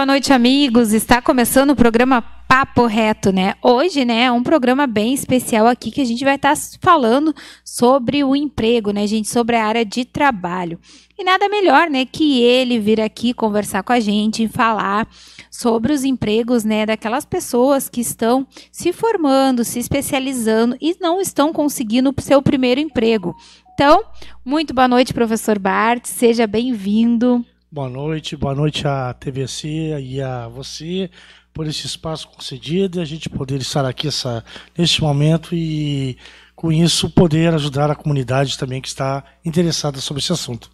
boa noite, amigos. Está começando o programa Papo Reto, né? Hoje, né, é um programa bem especial aqui que a gente vai estar tá falando sobre o emprego, né, gente, sobre a área de trabalho. E nada melhor, né, que ele vir aqui conversar com a gente e falar sobre os empregos, né, daquelas pessoas que estão se formando, se especializando e não estão conseguindo o seu primeiro emprego. Então, muito boa noite, professor Bart. Seja bem-vindo. Boa noite, boa noite à TVC e a você por esse espaço concedido e a gente poder estar aqui essa, neste momento e com isso poder ajudar a comunidade também que está interessada sobre esse assunto.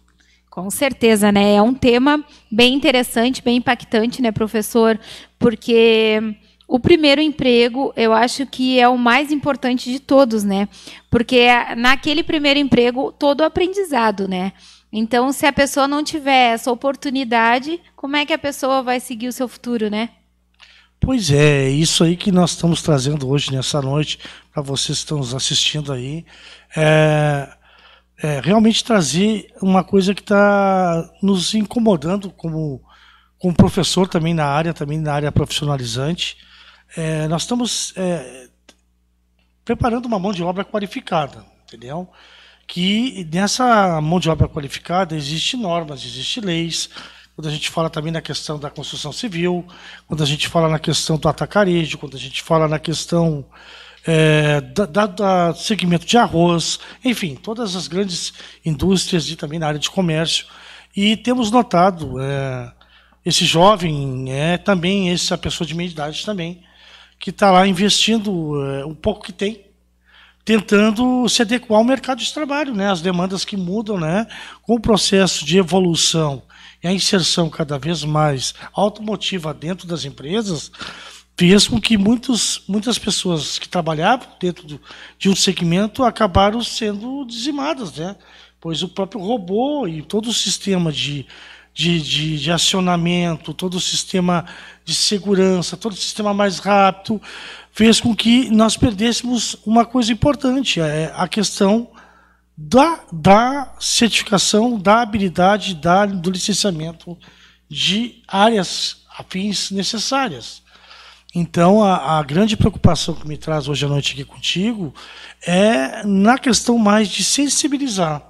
Com certeza, né? É um tema bem interessante, bem impactante, né, professor? Porque o primeiro emprego, eu acho que é o mais importante de todos, né? Porque é, naquele primeiro emprego, todo aprendizado, né? Então, se a pessoa não tiver essa oportunidade, como é que a pessoa vai seguir o seu futuro, né? Pois é, isso aí que nós estamos trazendo hoje, nessa noite, para vocês que estão nos assistindo aí. É, é realmente trazer uma coisa que está nos incomodando como, como professor também na área, também na área profissionalizante. É, nós estamos é, preparando uma mão de obra qualificada, entendeu? que nessa mão de obra qualificada existem normas, existem leis. Quando a gente fala também na questão da construção civil, quando a gente fala na questão do atacarejo, quando a gente fala na questão é, da, segmento de arroz, enfim, todas as grandes indústrias e também na área de comércio. E temos notado é, esse jovem, é, também essa pessoa de meia idade também, que está lá investindo é, um pouco que tem tentando se adequar ao mercado de trabalho, né? As demandas que mudam, né? Com o processo de evolução e a inserção cada vez mais automotiva dentro das empresas, fez com que muitos, muitas pessoas que trabalhavam dentro do, de um segmento acabaram sendo dizimadas, né? Pois o próprio robô e todo o sistema de de, de, de acionamento, todo o sistema de segurança, todo o sistema mais rápido, fez com que nós perdêssemos uma coisa importante, é a questão da, da certificação, da habilidade, da, do licenciamento de áreas afins necessárias. Então, a, a, grande preocupação que me traz hoje à noite aqui contigo é na questão mais de sensibilizar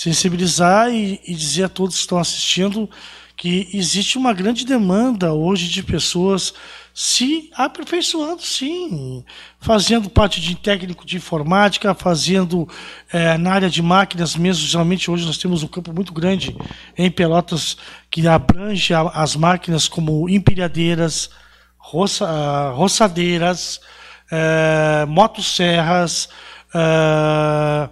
sensibilizar e, e dizer a todos que estão assistindo que existe uma grande demanda hoje de pessoas se aperfeiçoando, sim, fazendo parte de técnico de informática, fazendo é, na área de máquinas mesmo. Geralmente hoje nós temos um campo muito grande em Pelotas que abrange a, as máquinas como empilhadeiras, roça, ah, roçadeiras, eh, motosserras, ah,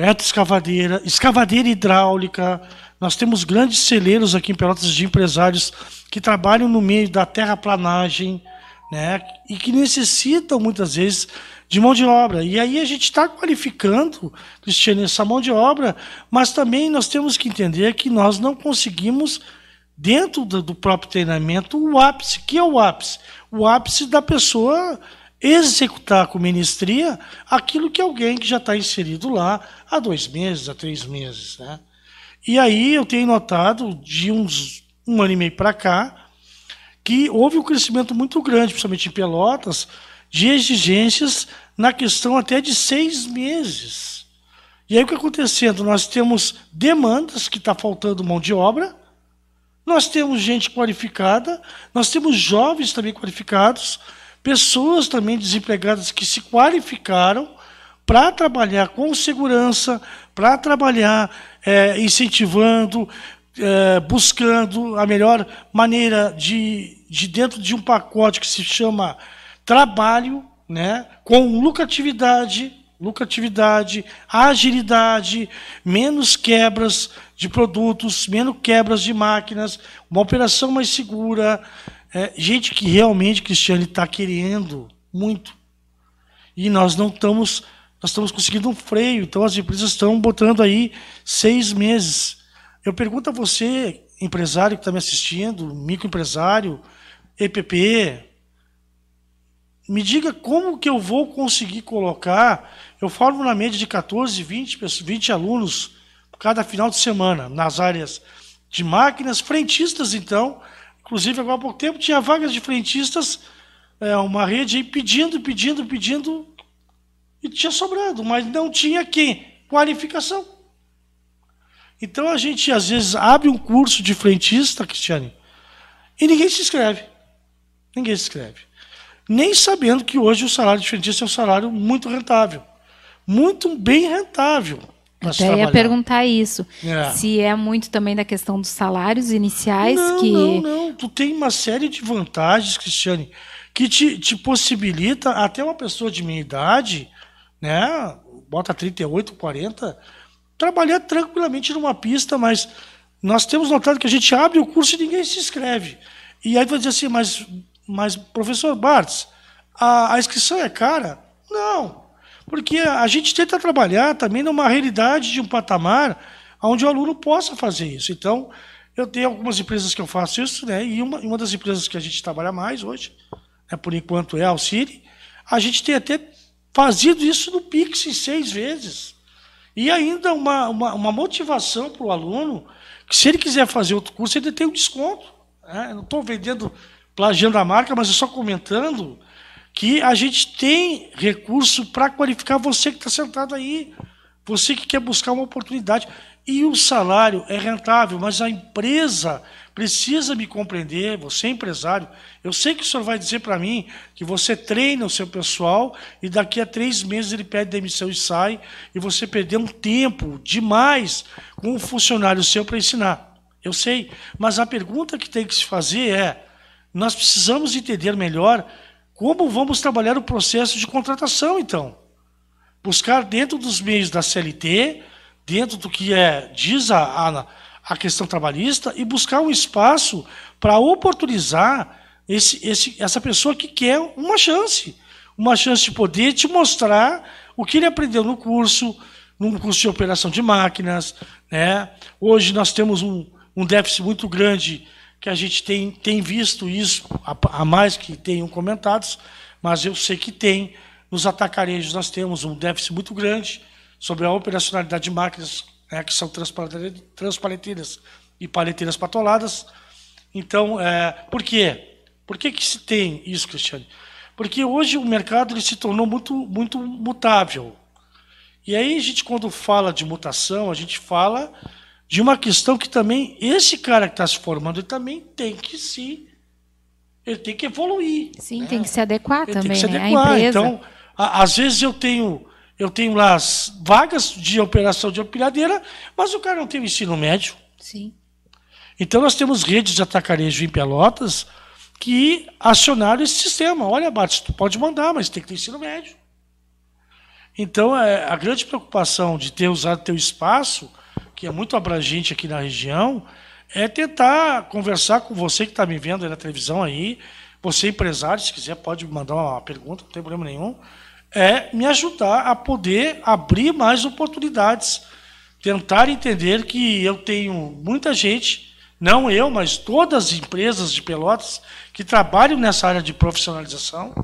retroescavadeira, escavadeira hidráulica. Nós temos grandes celeiros aqui em Pelotas de empresários que trabalham no meio da terraplanagem né, e que necessitam muitas vezes de mão de obra. E aí a gente está qualificando, Cristiano, essa mão de obra, mas também nós temos que entender que nós não conseguimos, dentro do próprio treinamento, o ápice. que é o ápice? O ápice da pessoa executar com ministria aquilo que alguém que já está inserido lá há dois meses, há três meses. Né? E aí eu tenho notado, de uns um ano e meio para cá, que houve um crescimento muito grande, principalmente em Pelotas, de exigências na questão até de seis meses. E aí o que está acontecendo? Nós temos demandas que está faltando mão de obra, nós temos gente qualificada, nós temos jovens também qualificados, pessoas também desempregadas que se qualificaram para trabalhar com segurança, para trabalhar é, incentivando, é, buscando a melhor maneira de, de, dentro de um pacote que se chama trabalho, né, com lucratividade, lucratividade, agilidade, menos quebras de produtos, menos quebras de máquinas, uma operação mais segura, é, gente que realmente, Cristiano, está querendo muito. E nós não estamos, nós estamos conseguindo um freio. Então as empresas estão botando aí seis meses. Eu pergunto a você, empresário que está me assistindo, microempresário, EPP, me diga como que eu vou conseguir colocar. Eu formo na média de 14, 20, 20 alunos cada final de semana nas áreas de máquinas, frentistas, então, Inclusive, agora há pouco tempo, tinha vagas de frentistas, é, uma rede aí pedindo, pedindo, pedindo, e tinha sobrado, mas não tinha quem? Qualificação. Então a gente, às vezes, abre um curso de frentista, Cristiane, e ninguém se inscreve. Ninguém se inscreve. Nem sabendo que hoje o salário de frentista é um salário muito rentável. Muito bem rentável. Até trabalhar. ia perguntar isso. É. Se é muito também da questão dos salários iniciais não, que. Não, não. Tu tem uma série de vantagens, Cristiane, que te, te possibilita, até uma pessoa de minha idade, né? Bota 38, 40, trabalhar tranquilamente numa pista, mas nós temos notado que a gente abre o curso e ninguém se inscreve. E aí vai dizer assim, mas, mas professor Bartz, a, a inscrição é cara? Não porque a gente tenta trabalhar também numa realidade de um patamar onde o aluno possa fazer isso. Então, eu tenho algumas empresas que eu faço isso, né? E uma, uma das empresas que a gente trabalha mais hoje, né, por enquanto é a Alcine, a gente tem até fazido isso no Pix seis vezes. E ainda uma, uma, uma motivação para o aluno, que se ele quiser fazer outro curso, ele tem um desconto. Né? Eu não estou vendendo, plagiando a marca, mas eu só comentando que a gente tem recurso para qualificar você que está sentado aí, você que quer buscar uma oportunidade. E o salário é rentável, mas a empresa precisa me compreender, você é empresário. Eu sei que o senhor vai dizer para mim que você treina o seu pessoal e daqui a três meses ele pede demissão e sai, e você perdeu um tempo demais com um funcionário seu para ensinar. Eu sei, mas a pergunta que tem que se fazer é: nós precisamos entender melhor como vamos trabalhar o processo de contratação, então? Buscar dentro dos meios da CLT, dentro do que é, diz a, a, a questão trabalhista, e buscar um espaço para oportunizar esse, esse, essa pessoa que quer uma chance. Uma chance de poder te mostrar o que ele aprendeu no curso, num curso de operação de máquinas. Né? Hoje nós temos um, um déficit muito grande que a gente tem, tem visto isso, a, mais que tenham comentados, mas eu sei que tem. Nos atacarejos nós temos um déficit muito grande sobre a operacionalidade de máquinas né, que são transpaleteiras e paleteiras patoladas. Então, é, por quê? Por que, que se tem isso, Cristiane? Porque hoje o mercado ele se tornou muito, muito mutável. E aí a gente, quando fala de mutação, a gente fala de uma questão que também esse cara que está se formando ele também tem que se ele tem que evoluir. Sim, né? tem que se adequar ele também. Tem que se né? adequar. Então, a, às vezes eu tenho eu tenho lá vagas de operação de empilhadeira, mas o cara não tem o ensino médio. Sim. Então nós temos redes de atacarejo em Pelotas que acionaram esse sistema. Olha, Bate, tu pode mandar, mas tem que ter ensino médio. Então, é, a grande preocupação de ter usado teu espaço que é muito abrangente aqui na região, é tentar conversar com você que está me vendo na televisão aí, você empresário, se quiser pode mandar uma pergunta, não tem problema nenhum, é me ajudar a poder abrir mais oportunidades, tentar entender que eu tenho muita gente, não eu, mas todas as empresas de Pelotas que trabalham nessa área de profissionalização,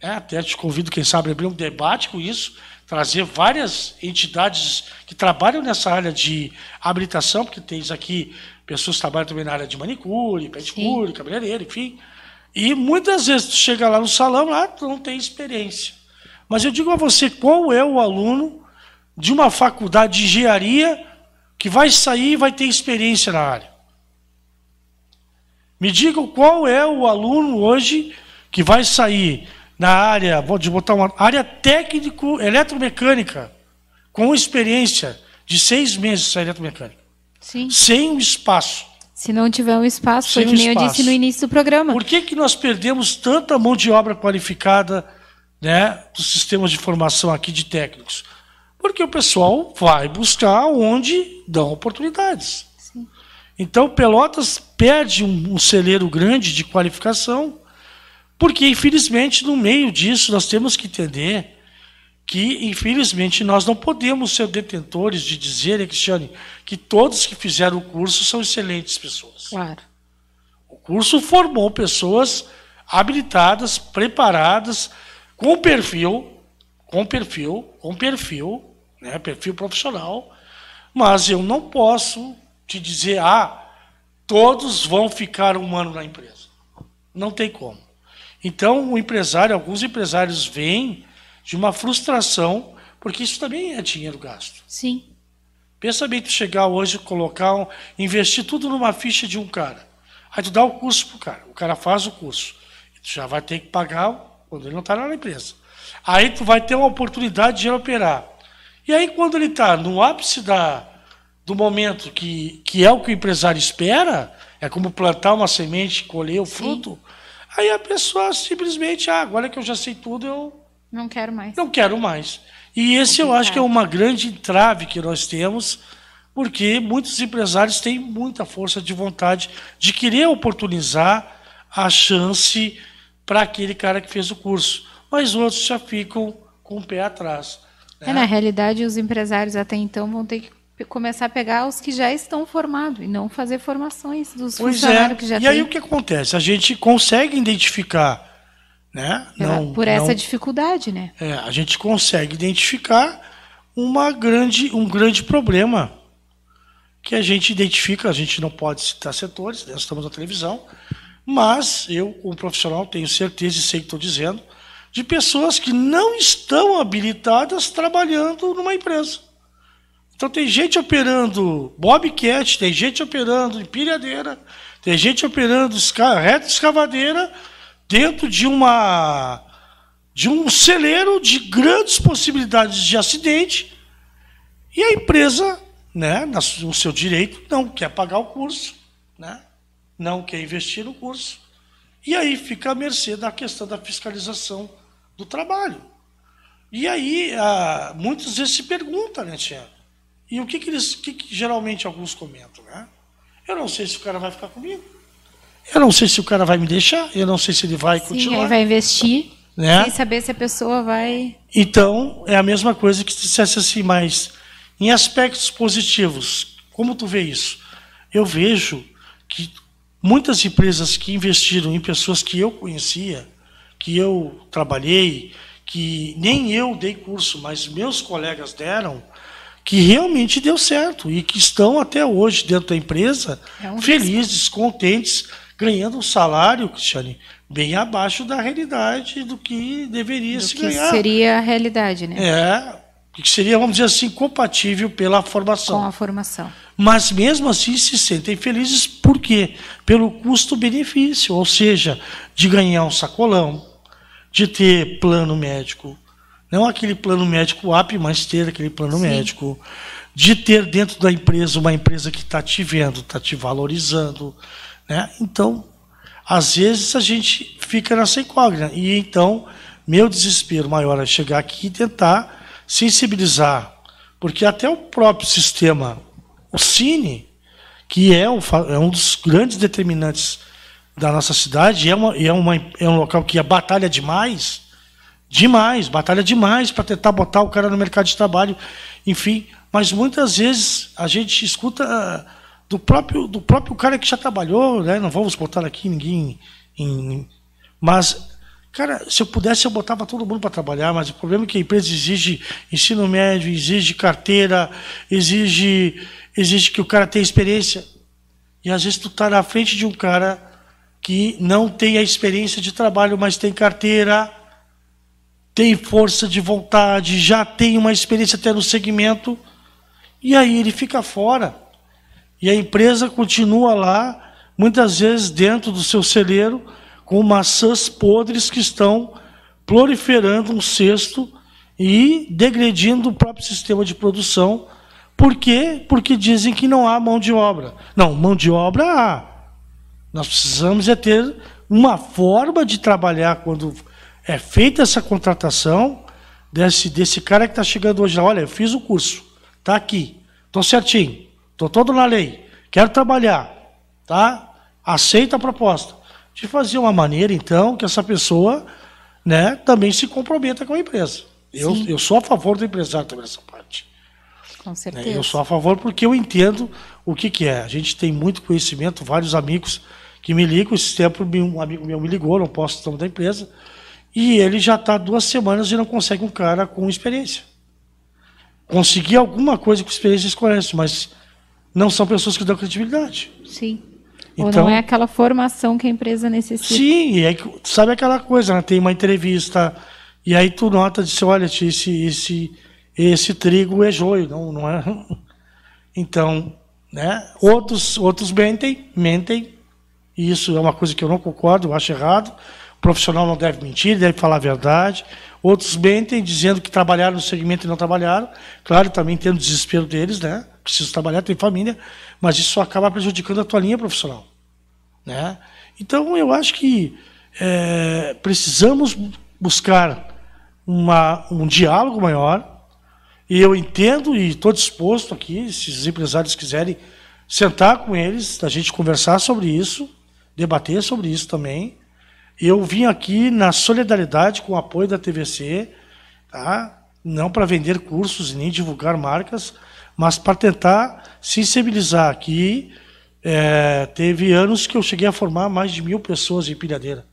é, até te convido, quem sabe, a abrir um debate com isso, trazer várias entidades que trabalham nessa área de habilitação, porque tens aqui pessoas que trabalham também na área de manicure, pedicure, cabeleireiro, enfim. E muitas vezes tu chega lá no salão, lá tu não tem experiência. Mas eu digo a você qual é o aluno de uma faculdade de engenharia que vai sair e vai ter experiência na área. Me digam qual é o aluno hoje que vai sair na área, vou botar uma área técnico eletromecânica, com experiência de seis meses na eletromecânica. Sim. Sem um espaço. Se não tiver um espaço, Sem foi o que eu disse no início do programa. Por que, que nós perdemos tanta mão de obra qualificada né, dos sistemas de formação aqui de técnicos? Porque o pessoal vai buscar onde dão oportunidades. Sim. Então, Pelotas perde um, um celeiro grande de qualificação porque, infelizmente, no meio disso, nós temos que entender que, infelizmente, nós não podemos ser detentores de dizer, Cristiane, que todos que fizeram o curso são excelentes pessoas. Claro. O curso formou pessoas habilitadas, preparadas, com perfil, com perfil, com perfil, né, perfil profissional, mas eu não posso te dizer, ah, todos vão ficar um ano na empresa. Não tem como. Então, o empresário, alguns empresários vêm de uma frustração, porque isso também é dinheiro gasto. Sim. Pensa bem tu chegar hoje, colocar, um, investir tudo numa ficha de um cara. Aí tu dá o curso pro cara, o cara faz o curso. Tu já vai ter que pagar quando ele não está na empresa. Aí tu vai ter uma oportunidade de operar. E aí quando ele está no ápice da, do momento que, que é o que o empresário espera, é como plantar uma semente, colher o Sim. fruto. Aí a pessoa simplesmente, ah, agora que eu já sei tudo, eu. Não quero mais. Não quero mais. E esse eu acho que é uma grande entrave que nós temos, porque muitos empresários têm muita força de vontade de querer oportunizar a chance para aquele cara que fez o curso. Mas outros já ficam com o pé atrás. Né? É, na realidade, os empresários até então vão ter que começar a pegar os que já estão formados e não fazer formações dos pois é. funcionários é. que já e tem. E aí o que acontece? A gente consegue identificar, né? Pela, não, por essa não, dificuldade, né? É, a gente consegue identificar uma grande, um grande problema que a gente identifica, a gente não pode citar setores, né? nós estamos na televisão, mas eu, como profissional, tenho certeza e sei o que estou dizendo, de pessoas que não estão habilitadas trabalhando numa empresa. Então tem gente operando bobcat, tem gente operando empilhadeira, tem gente operando reta escavadeira dentro de uma de um celeiro de grandes possibilidades de acidente e a empresa, né, no seu direito, não quer pagar o curso, né, não quer investir no curso e aí fica à mercê da questão da fiscalização do trabalho. E aí ah, muitas vezes se pergunta, né, Tiago? E o que, que eles, que, que geralmente alguns comentam, né? Eu não sei se o cara vai ficar comigo. Eu não sei se o cara vai me deixar. Eu não sei se ele vai Sim, continuar. Ele vai investir. Né? Sem saber se a pessoa vai. Então é a mesma coisa que se dissesse assim, mas em aspectos positivos, como tu vê isso? Eu vejo que muitas empresas que investiram em pessoas que eu conhecia, que eu trabalhei, que nem eu dei curso, mas meus colegas deram, que realmente deu certo e que estão até hoje dentro da empresa é um felizes, risco. contentes, ganhando um salário, Cristiane, bem abaixo da realidade do que deveria do se que ganhar. seria a realidade, né? É, que seria, vamos dizer assim, compatível pela formação. Com a formação. Mas mesmo assim se sentem felizes por quê? Pelo custo-benefício, ou seja, de ganhar um sacolão, de ter plano médico não aquele plano médico AP, mas ter aquele plano Sim. médico. De ter dentro da empresa uma empresa que está te vendo, está te valorizando. Né? Então, às vezes a gente fica nessa incógnita. E então, meu desespero maior é chegar aqui e tentar sensibilizar. Porque até o próprio sistema, o Cine, que é, um é um dos grandes determinantes da nossa cidade, é, uma, é, uma, é um local que a batalha demais, demais, batalha demais para tentar botar o cara no mercado de trabalho, enfim. Mas muitas vezes a gente escuta ah, do próprio, do próprio cara que já trabalhou, né? não vamos botar aqui ninguém. Em... Mas, cara, se eu pudesse, eu botava todo mundo para trabalhar, mas o problema é que a empresa exige ensino médio, exige carteira, exige, exige que o cara tenha experiência. E às vezes tu está na frente de um cara que não tem a experiência de trabalho, mas tem carteira tem força de vontade, já tem uma experiência até no segmento, e aí ele fica fora. E a empresa continua lá, muitas vezes dentro do seu celeiro, com maçãs podres que estão proliferando um cesto e degredindo o próprio sistema de produção. Por quê? Porque dizem que não há mão de obra. Não, mão de obra há. Nós precisamos é ter uma forma de trabalhar quando é feita essa contratação desse, desse cara que está chegando hoje lá. Olha, eu fiz o curso, tá aqui, estou certinho, estou todo na lei, quero trabalhar, tá? Aceita a proposta. De fazer uma maneira, então, que essa pessoa né, também se comprometa com a empresa. Eu, Sim. eu sou a favor do empresário também nessa parte. Com né, certeza. Eu sou a favor porque eu entendo o que, que é. A gente tem muito conhecimento, vários amigos que me ligam. Esse tempo um amigo meu me ligou, não posso estar da empresa. E ele já está duas semanas e não consegue um cara com experiência. Conseguir alguma coisa com experiência eles conhecem, mas não são pessoas que dão credibilidade. Sim. Então, Ou não é aquela formação que a empresa necessita. Sim, e aí, sabe aquela coisa, né? tem uma entrevista, e aí tu nota, diz, olha, esse, esse, esse trigo é joio, não, não é... Então, né? outros, outros mentem, mentem, e isso é uma coisa que eu não concordo, eu acho errado, profissional não deve mentir, deve falar a verdade. Outros mentem dizendo que trabalharam no segmento e não trabalharam. Claro, também tendo desespero deles, né? Preciso trabalhar, tem família, mas isso acaba prejudicando a tua linha profissional, né? Então, eu acho que é, precisamos buscar uma, um diálogo maior. E eu entendo e estou disposto aqui, se os empresários quiserem sentar com eles, a gente conversar sobre isso, debater sobre isso também. Eu vim aqui na solidariedade com o apoio da TVC, tá? não para vender cursos nem divulgar marcas, mas para tentar sensibilizar aqui. É, teve anos que eu cheguei a formar mais de mil pessoas em Pilhadeira.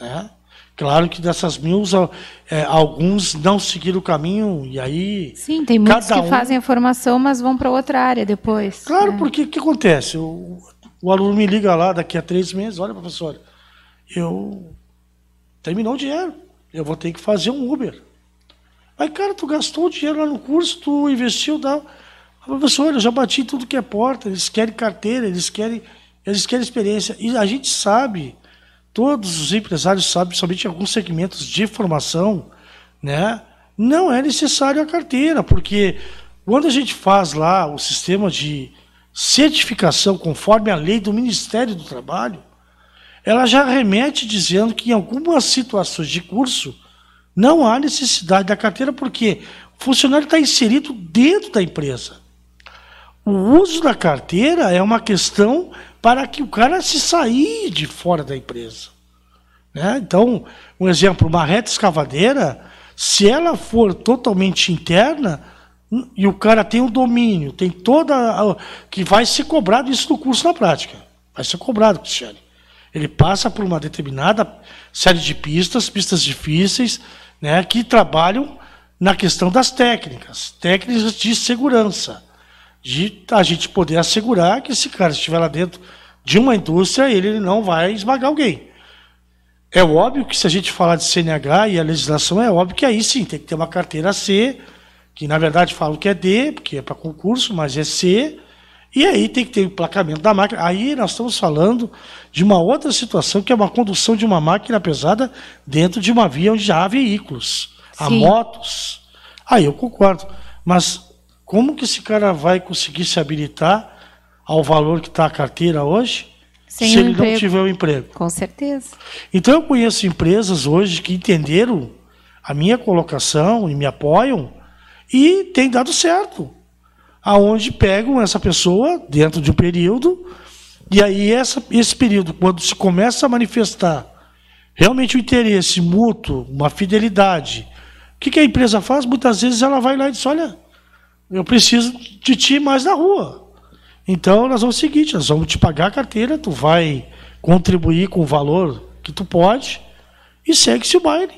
Né? Claro que dessas mil, é, alguns não seguiram o caminho, e aí. Sim, tem muitos que um... fazem a formação, mas vão para outra área depois. Claro, né? porque o que acontece? O, o, aluno me liga lá daqui a três meses: olha, professor, eu terminou o dinheiro. Eu vou ter que fazer um Uber. Aí, cara, tu gastou o dinheiro lá no curso, tu investiu, dá. Professor, eu já bati tudo que é porta, eles querem carteira, eles querem, eles querem experiência. E a gente sabe, todos os empresários sabem, somente alguns segmentos de formação, né? Não é necessário a carteira, porque quando a gente faz lá o sistema de certificação conforme a lei do Ministério do Trabalho, ela já remete dizendo que em algumas situações de curso não há necessidade da carteira, porque o funcionário está inserido dentro da empresa. O uso da carteira é uma questão para que o cara se sair de fora da empresa. Né? Então, um exemplo, uma reta escavadeira, se ela for totalmente interna, hum, e o cara tem o um domínio, tem toda. A, que vai ser cobrado isso no curso na prática. Vai ser cobrado, Cristiane. Ele passa por uma determinada série de pistas, pistas difíceis, né, que trabalham na questão das técnicas, técnicas de segurança, de a gente poder assegurar que esse cara estiver lá dentro de uma indústria, ele não vai esmagar alguém. É óbvio que se a gente falar de CNH e a legislação, é óbvio que aí sim tem que ter uma carteira C, que na verdade falo que é D, porque é para concurso, mas é C, e aí tem que ter o placamento da máquina. Aí nós estamos falando de uma outra situação que é uma condução de uma máquina pesada dentro de uma via onde já há veículos, Sim. há motos. Aí eu concordo. Mas como que esse cara vai conseguir se habilitar ao valor que está a carteira hoje? Sem se ele emprego. não tiver o um emprego. Com certeza. Então eu conheço empresas hoje que entenderam a minha colocação e me apoiam e tem dado certo aonde pegam essa pessoa dentro de um período, e aí essa, esse período, quando se começa a manifestar realmente o um interesse mútuo, uma fidelidade, o que, que a empresa faz? Muitas vezes ela vai lá e diz, olha, eu preciso de ti mais na rua. Então nós vamos o seguinte, nós vamos te pagar a carteira, tu vai contribuir com o valor que tu pode e segue-se o baile.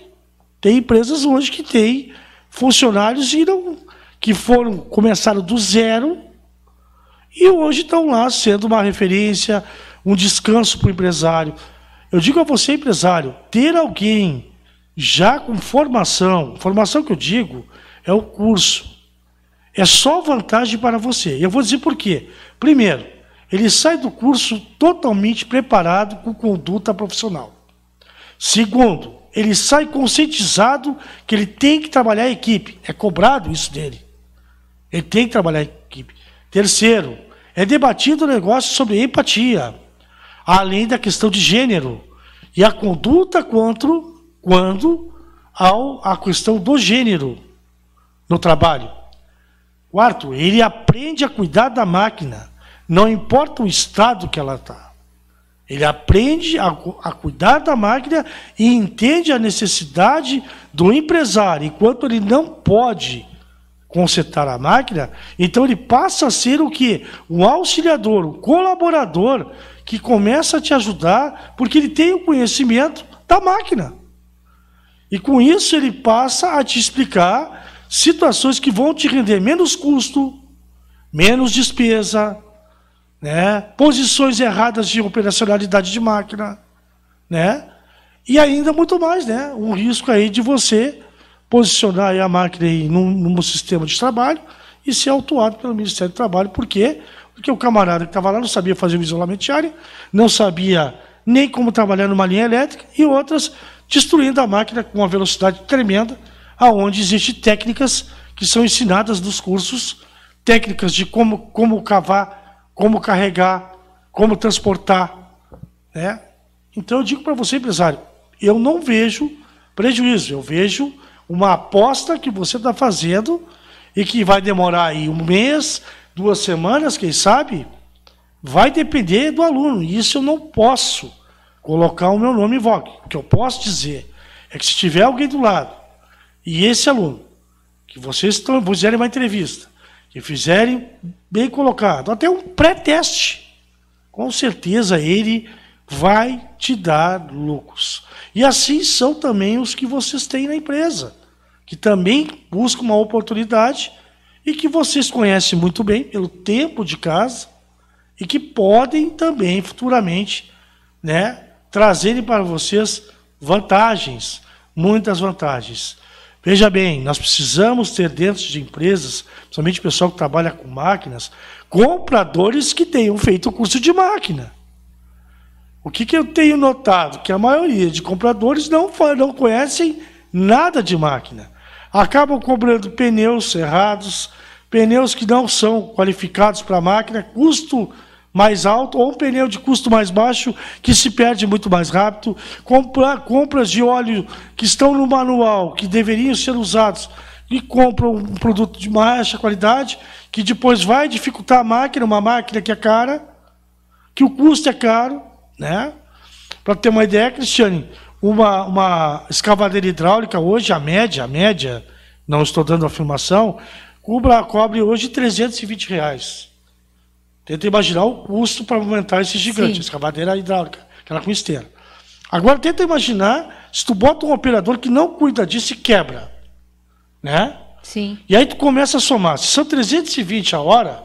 Tem empresas hoje que têm funcionários e não, que foram começaram do zero e hoje estão lá sendo uma referência, um descanso para o empresário. Eu digo a você, empresário, ter alguém já com formação, formação que eu digo é o curso. É só vantagem para você. Eu vou dizer por quê. Primeiro, ele sai do curso totalmente preparado com conduta profissional. Segundo, ele sai conscientizado que ele tem que trabalhar a equipe. É cobrado isso dele. Ele tem que trabalhar em equipe. Terceiro, é debatido o negócio sobre empatia, além da questão de gênero e a conduta quanto, quando ao, a questão do gênero no trabalho. Quarto, ele aprende a cuidar da máquina, não importa o estado que ela está. Ele aprende a, a, cuidar da máquina e entende a necessidade do empresário, enquanto ele não pode consertar a máquina, então ele passa a ser o que? O auxiliador, o colaborador que começa a te ajudar porque ele tem o conhecimento da máquina. E com isso ele passa a te explicar situações que vão te render menos custo, menos despesa, né? posições erradas de operacionalidade de máquina, né? e ainda muito mais, né? um risco aí de você posicionar a máquina aí num, num sistema de trabalho e ser autuado pelo Ministério do Trabalho. Por quê? Porque o camarada que estava lá não sabia fazer o isolamento de área, não sabia nem como trabalhar numa linha elétrica e outras destruindo a máquina com uma velocidade tremenda, aonde existem técnicas que são ensinadas nos cursos, técnicas de como, como cavar, como carregar, como transportar. Né? Então eu digo para você, empresário, eu não vejo prejuízo, eu vejo uma aposta que você está fazendo e que vai demorar aí um mês, duas semanas, quem sabe, vai depender do aluno. E isso eu não posso colocar o meu nome em vogue. O que eu posso dizer é que se tiver alguém do lado e esse aluno, que vocês fizerem uma entrevista, que fizerem bem colocado, até um pré-teste, com certeza ele vai te dar lucros. E assim são também os que vocês têm na empresa que também busca uma oportunidade e que vocês conhecem muito bem pelo tempo de casa e que podem também futuramente né, trazerem para vocês vantagens, muitas vantagens. Veja bem, nós precisamos ter dentro de empresas, principalmente o pessoal que trabalha com máquinas, compradores que tenham feito o curso de máquina. O que, que eu tenho notado? Que a maioria de compradores não, não conhecem nada de máquina acabam cobrando pneus errados, pneus que não são qualificados para a máquina, custo mais alto ou um pneu de custo mais baixo que se perde muito mais rápido, compra, compras de óleo que estão no manual, que deveriam ser usados e compram um produto de baixa qualidade, que depois vai dificultar a máquina, uma máquina que é cara, que o custo é caro, né? Para ter uma ideia, Cristiane, uma, uma escavadeira hidráulica hoje, a média, a média, não estou dando afirmação, cubra, cobre hoje 320 reais. Tenta imaginar o custo para aumentar esse gigante, Sim. escavadeira hidráulica, aquela com esteira. Agora tenta imaginar se tu bota um operador que não cuida disso e quebra. Né? Sim. E aí tu começa a somar. Se são 320 a hora,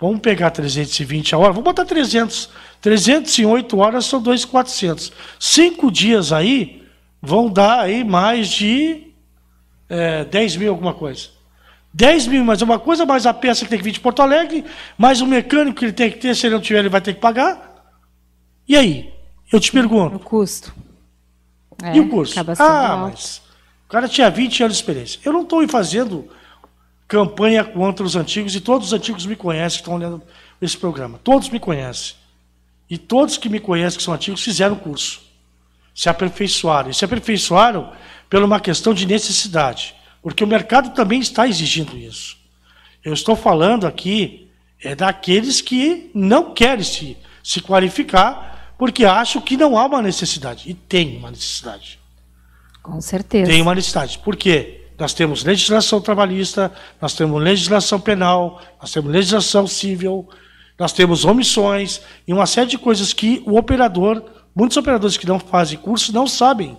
Vamos pegar 320 a hora, vamos botar 300. 308 horas são 2,400. Cinco dias aí vão dar aí mais de é, 10 mil alguma coisa. 10 mil mais uma coisa, mais a peça que tem que vir de Porto Alegre, mais o mecânico que ele tem que ter, se ele não tiver ele vai ter que pagar. E aí? Eu te pergunto. O custo. É, e o é, custo. Ah, alto. mas o cara tinha 20 anos de experiência. Eu não estou fazendo campanha contra os antigos, e todos os antigos me conhecem, estão olhando esse programa. Todos me conhecem. E todos que me conhecem, que são antigos, fizeram curso. Se aperfeiçoaram. E se aperfeiçoaram pela uma questão de necessidade. Porque o mercado também está exigindo isso. Eu estou falando aqui é daqueles que não querem se, se qualificar porque acham que não há uma necessidade. E tem uma necessidade. Com certeza. Tem uma necessidade. Por quê? Nós temos legislação trabalhista, nós temos legislação penal, nós temos legislação civil, nós temos omissões e uma série de coisas que o operador, muitos operadores que não fazem curso não sabem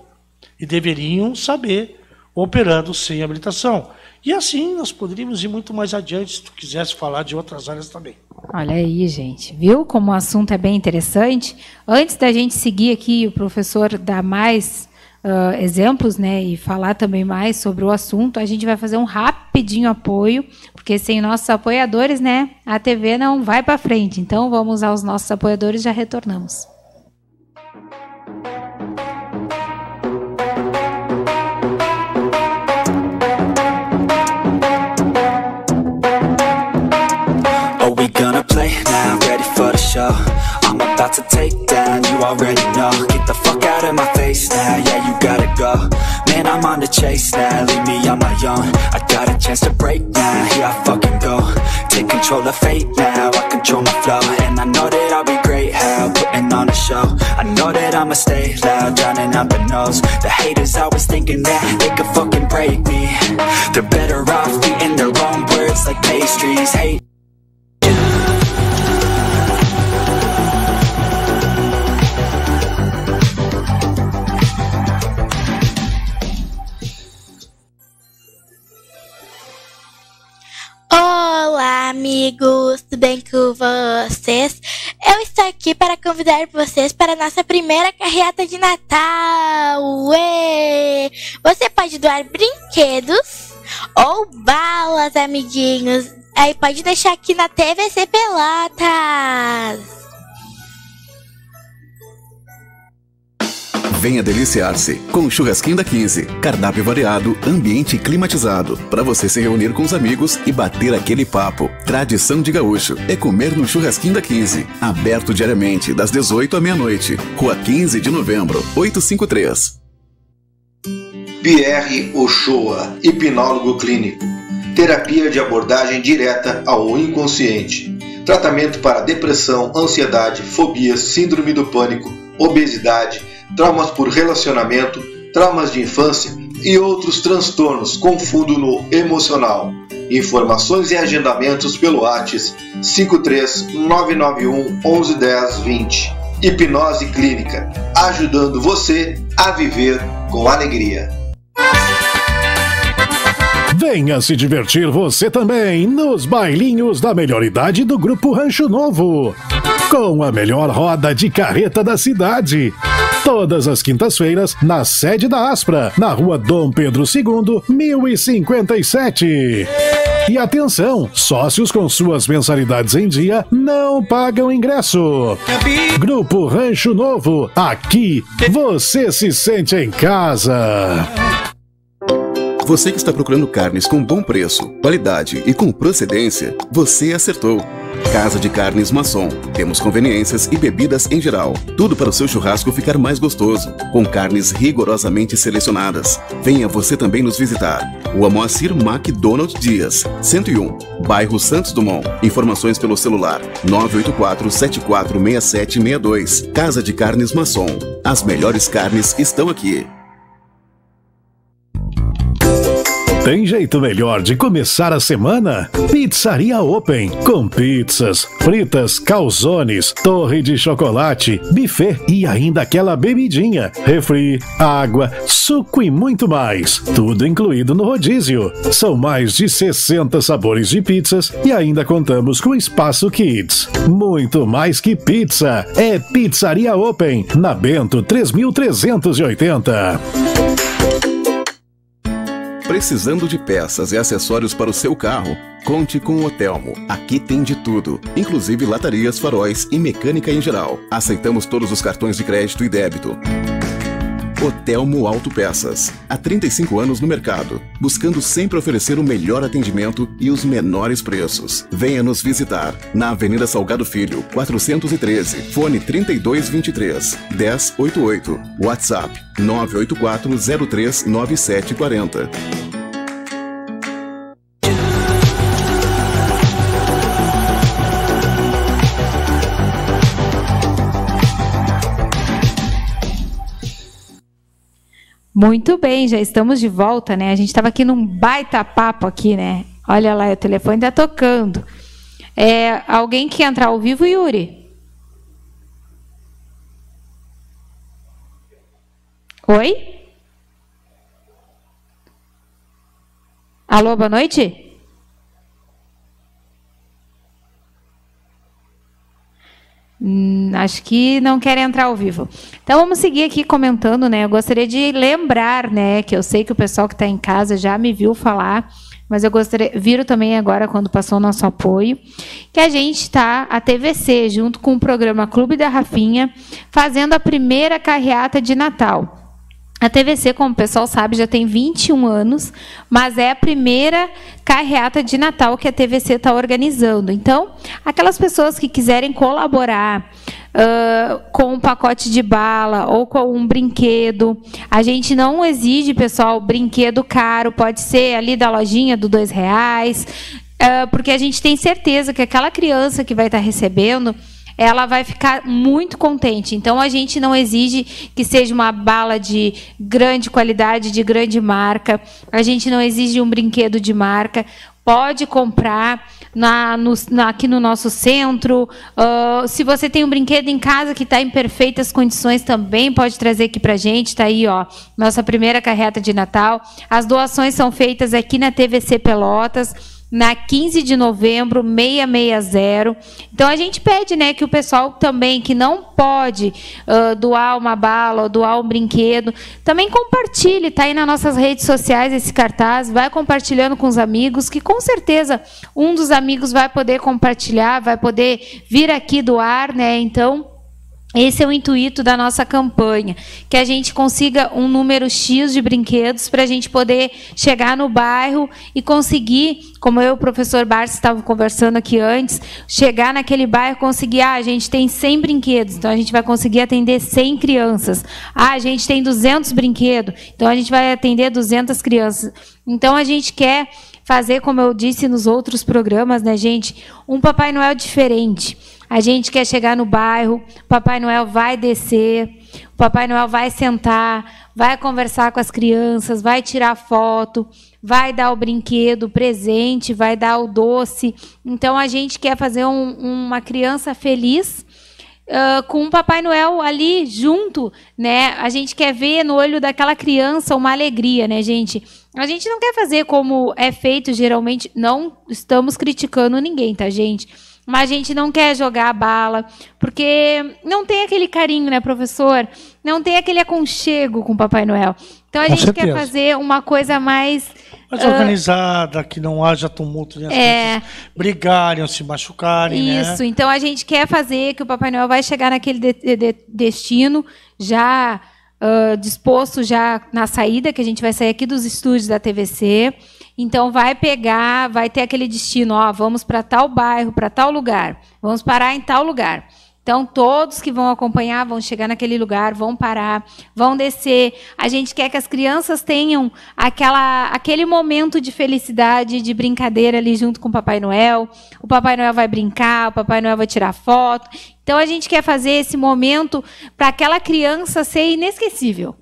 e deveriam saber operando sem habilitação. E assim nós poderíamos ir muito mais adiante se tu quisesse falar de outras áreas também. Olha aí, gente, viu como o assunto é bem interessante? Antes da gente seguir aqui, o professor dar mais uh, exemplos, né, e falar também mais sobre o assunto, a gente vai fazer um rapidinho apoio, porque sem nossos apoiadores, né, a TV não vai para frente. Então vamos aos nossos apoiadores, já retornamos. Oh, we gonna play now, ready for show I'm about to take down, you already know Get the fuck out of my face now, yeah you gotta go Man, I'm on the chase now, leave me on my own I got a chance to break now, here I fucking go Take control of fate now, I control my flow And I know that I'll be great, how? Putting on a show I know that I'ma stay loud, drowning out the nose The haters always thinking that they could fucking break me They're better off eating their own words like pastries Hate amigos, tudo bem com vocês? Eu estou aqui para convidar vocês para a nossa primeira carreata de Natal! Uê! Você pode doar brinquedos ou balas, amiguinhos! Aí pode deixar aqui na TVC Pelotas! Venha deliciar-se com o Churrasquinho da 15. Cardápio variado, ambiente climatizado. Para você se reunir com os amigos e bater aquele papo. Tradição de gaúcho é comer no Churrasquinho da 15. Aberto diariamente, das 18 à meia-noite. Rua 15 de novembro, 853. Pierre Ochoa, hipnólogo clínico. Terapia de abordagem direta ao inconsciente. Tratamento para depressão, ansiedade, fobia, síndrome do pânico, obesidade traumas por relacionamento, traumas de infância e outros transtornos com fundo emocional. Informações e agendamentos pelo ATS 53991 1110 20. Hipnose Clínica, ajudando você a viver com alegria. Venha se divertir você também nos bailinhos da melhor idade do Grupo Rancho Novo. Com a melhor roda de carreta da cidade todas as quintas-feiras, na sede da Aspra, na rua Dom Pedro II, 1057. E atenção, sócios com suas mensalidades em dia não pagam ingresso. Grupo Rancho Novo, aqui você se sente em casa. Você que está procurando carnes com bom preço, qualidade e com procedência, você acertou. Casa de Carnes Maçom. Temos conveniências e bebidas em geral. Tudo para o seu churrasco ficar mais gostoso, com carnes rigorosamente selecionadas. Venha você também nos visitar. O Amoacir McDonald Dias, 101, bairro Santos Dumont. Informações pelo celular 984-746762. Casa de Carnes Maçom. As melhores carnes estão aqui. Tem jeito melhor de começar a semana? Pizzaria Open, com pizzas, fritas, calzones, torre de chocolate, buffet e ainda aquela bebidinha, refri, água, suco e muito mais. Tudo incluído no rodízio. São mais de 60 sabores de pizzas e ainda contamos com espaço kids. Muito mais que pizza, é Pizzaria Open, na Bento 3380. Precisando de peças e acessórios para o seu carro? Conte com o Otelmo. Aqui tem de tudo, inclusive latarias, faróis e mecânica em geral. Aceitamos todos os cartões de crédito e débito. Otelmo Peças Há 35 anos no mercado, buscando sempre oferecer o melhor atendimento e os menores preços. Venha nos visitar na Avenida Salgado Filho, 413, fone 3223 1088, WhatsApp 984039740. Muito bem, já estamos de volta, né? A gente estava aqui num baita papo aqui, né? Olha lá, o telefone está tocando. É, alguém que entrar ao vivo, Yuri? Oi? Alô, boa noite? Hum, acho que não quer entrar ao vivo. Então vamos seguir aqui comentando, né? Eu gostaria de lembrar, né, que eu sei que o pessoal que está em casa já me viu falar, mas eu gostaria, viram também agora quando passou o nosso apoio, que a gente está a TVC junto com o programa Clube da Rafinha fazendo a primeira carreata de Natal. A TVC, como o pessoal sabe, já tem 21 anos, mas é a primeira carreata de Natal que a TVC está organizando. Então, aquelas pessoas que quiserem colaborar uh, com um pacote de bala ou com um brinquedo, a gente não exige, pessoal, brinquedo caro, pode ser ali da lojinha do R$ reais, porque a gente tem certeza que aquela criança que vai estar tá recebendo, ela vai ficar muito contente. Então a gente não exige que seja uma bala de grande qualidade, de grande marca. A gente não exige um brinquedo de marca. Pode comprar na, no, na, aqui no nosso centro. Uh, se você tem um brinquedo em casa que está em perfeitas condições, também pode trazer aqui para a gente. Está aí, ó, nossa primeira carreta de Natal. As doações são feitas aqui na TVC Pelotas na 15 de novembro, 660. Então a gente pede, né, que o pessoal também que não pode uh, doar uma bala ou doar um brinquedo, também compartilhe, tá aí nas nossas redes sociais esse cartaz, vai compartilhando com os amigos, que com certeza um dos amigos vai poder compartilhar, vai poder vir aqui doar, né? Então, esse é o intuito da nossa campanha, que a gente consiga um número X de brinquedos para a gente poder chegar no bairro e conseguir, como eu e o professor Bartos estavam conversando aqui antes, chegar naquele bairro e conseguir, ah, a gente tem 100 brinquedos, então a gente vai conseguir atender 100 crianças. Ah, a gente tem 200 brinquedos, então a gente vai atender 200 crianças. Então a gente quer fazer, como eu disse nos outros programas, né, gente, um Papai Noel diferente a gente quer chegar no bairro, o Papai Noel vai descer, o Papai Noel vai sentar, vai conversar com as crianças, vai tirar foto, vai dar o brinquedo, o presente, vai dar o doce. Então a gente quer fazer um, uma criança feliz. Uh, com o Papai Noel ali junto, né? A gente quer ver no olho daquela criança uma alegria, né, gente? A gente não quer fazer como é feito geralmente. Não estamos criticando ninguém, tá, gente? mas a gente não quer jogar a bala, porque não tem aquele carinho, né, professor? Não tem aquele aconchego com o Papai Noel. Então a com gente certeza. quer fazer uma coisa mais. Mais uh, organizada, que não haja tumulto, de as é, brigarem, se machucarem. Né? Isso, né? então a gente quer fazer que o Papai Noel vai chegar naquele de de destino já uh, disposto, já na saída, que a gente vai sair aqui dos estúdios da TVC. Então vai pegar, vai ter aquele destino, ó, vamos para tal bairro, para tal lugar, vamos parar em tal lugar. Então, todos que vão acompanhar vão chegar naquele lugar, vão parar, vão descer. A gente quer que as crianças tenham aquela, aquele momento de felicidade, de brincadeira ali junto com o Papai Noel. O Papai Noel vai brincar, o Papai Noel vai tirar foto. Então, a gente quer fazer esse momento para aquela criança ser inesquecível.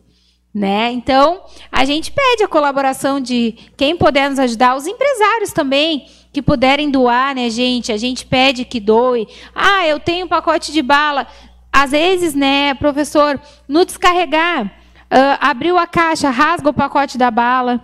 Né? Então, a gente pede a colaboração de quem puder nos ajudar, os empresários também que puderem doar, né, gente? A gente pede que doe. Ah, eu tenho um pacote de bala. Às vezes, né, professor, no descarregar, uh, abriu a caixa, rasga o pacote da bala,